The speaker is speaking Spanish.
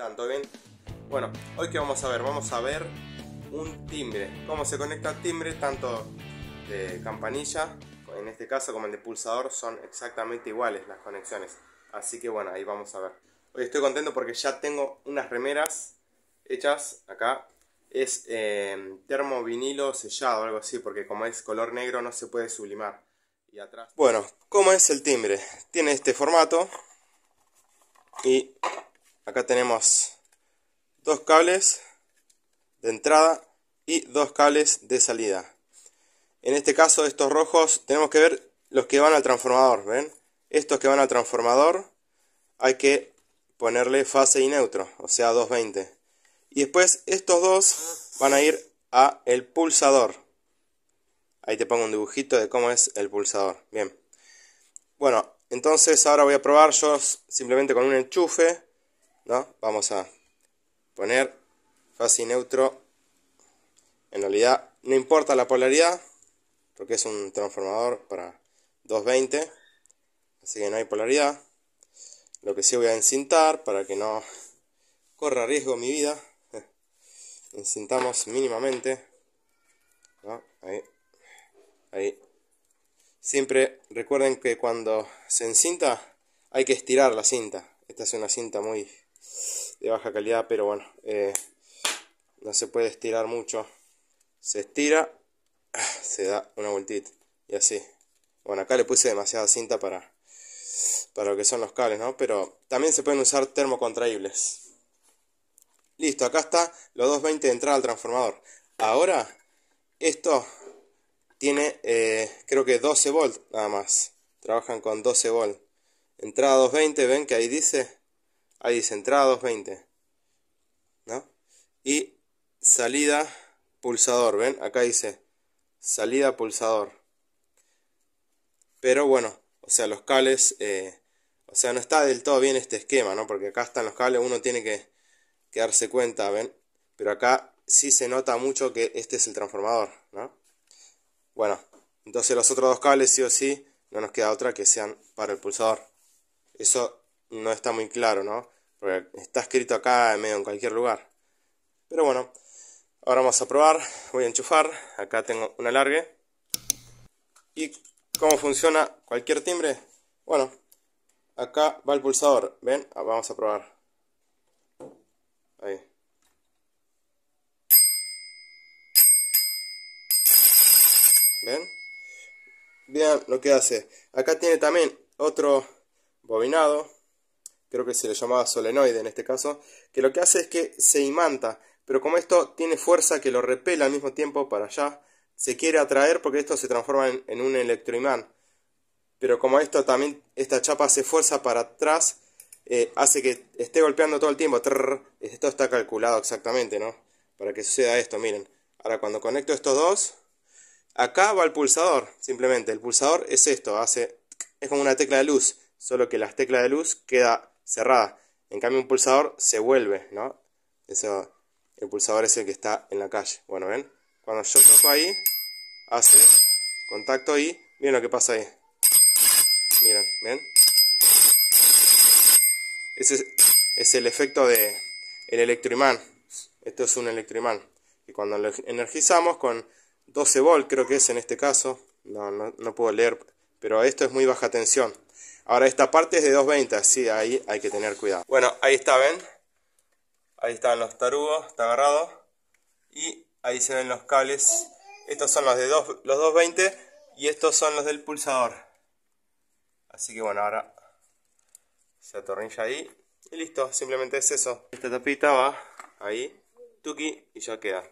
tanto bien? Bueno, hoy que vamos a ver, vamos a ver un timbre, cómo se conecta el timbre tanto de campanilla, en este caso como el de pulsador, son exactamente iguales las conexiones. Así que bueno, ahí vamos a ver. Hoy estoy contento porque ya tengo unas remeras hechas acá. Es eh, termo vinilo sellado, algo así, porque como es color negro no se puede sublimar. Y atrás. Bueno, ¿cómo es el timbre? Tiene este formato y acá tenemos dos cables de entrada y dos cables de salida. En este caso, estos rojos, tenemos que ver los que van al transformador, ¿ven? Estos que van al transformador, hay que ponerle fase y neutro, o sea 220. Y después estos dos van a ir a el pulsador. Ahí te pongo un dibujito de cómo es el pulsador. Bien. Bueno, entonces ahora voy a probar yo simplemente con un enchufe ¿no? Vamos a poner fase neutro. En realidad no importa la polaridad, porque es un transformador para 220, así que no hay polaridad. Lo que sí voy a encintar para que no corra riesgo mi vida. Encintamos mínimamente. Ahí. Siempre recuerden que cuando se encinta hay que estirar la cinta. Esta es una cinta muy de baja calidad, pero bueno, eh, no se puede estirar mucho. Se estira, se da una vueltita y así. Bueno, acá le puse demasiada cinta para, para lo que son los cables, ¿no? Pero también se pueden usar termocontraíbles. Listo, acá está los 220 de entrada al transformador. Ahora, esto tiene eh, creo que 12 volts nada más. Trabajan con 12 volt. Entrada 220, ven que ahí dice Ahí dice entrada 220. ¿No? Y salida pulsador, ¿ven? Acá dice salida pulsador. Pero bueno, o sea, los cables, eh, o sea, no está del todo bien este esquema, ¿no? Porque acá están los cables, uno tiene que, que darse cuenta, ¿ven? Pero acá sí se nota mucho que este es el transformador, ¿no? Bueno, entonces los otros dos cables sí o sí, no nos queda otra que sean para el pulsador. Eso no está muy claro, ¿no? está escrito acá en medio en cualquier lugar. Pero bueno, ahora vamos a probar. Voy a enchufar. Acá tengo un alargue. ¿Y cómo funciona cualquier timbre? Bueno, acá va el pulsador. ¿Ven? Ah, vamos a probar. Ahí. ¿Ven? Vean lo que hace. Acá tiene también otro bobinado creo que se le llamaba solenoide en este caso, que lo que hace es que se imanta, pero como esto tiene fuerza que lo repela al mismo tiempo para allá, se quiere atraer porque esto se transforma en, un electroimán. Pero como esto también, esta chapa hace fuerza para atrás, eh, hace que esté golpeando todo el tiempo. esto está calculado exactamente, ¿no? Para que suceda esto, miren. Ahora cuando conecto estos dos, acá va el pulsador, simplemente. El pulsador es esto, hace, es como una tecla de luz, solo que la tecla de luz queda cerrada. En cambio, un pulsador se vuelve, ¿no? Eso, el pulsador es el que está en la calle. Bueno, ¿ven? Cuando yo toco ahí, hace contacto y miren lo que pasa ahí. Miren, ¿ven? Ese es el efecto de el electroimán. Esto es un electroimán. Y cuando lo energizamos con 12 volt, creo que es en este caso, no, no, no puedo leer, pero esto es muy baja tensión. Ahora esta parte es de 220, sí, ahí hay que tener cuidado. Bueno, ahí está, ven. Ahí están los tarugos, está agarrado. Y ahí se ven los cables. Estos son los de los 220 y estos son los del pulsador. Así que bueno, ahora se atornilla ahí y listo, simplemente es eso. Esta tapita va ahí, tuki y ya queda.